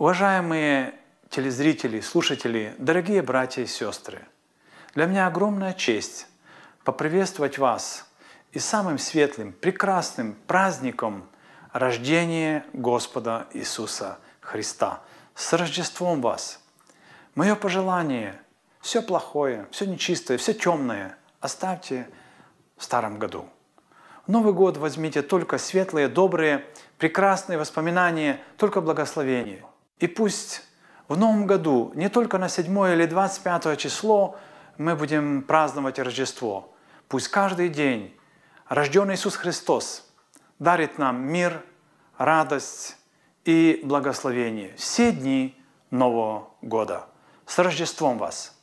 Уважаемые телезрители, слушатели, дорогие братья и сестры, для меня огромная честь поприветствовать вас и самым светлым, прекрасным праздником рождения Господа Иисуса Христа. С Рождеством вас! Мое пожелание – все плохое, все нечистое, все темное оставьте в старом году. Новый год возьмите только светлые, добрые, прекрасные воспоминания, только благословения. И пусть в Новом году, не только на 7 или 25 число, мы будем праздновать Рождество. Пусть каждый день рожденный Иисус Христос дарит нам мир, радость и благословение все дни Нового года. С Рождеством вас!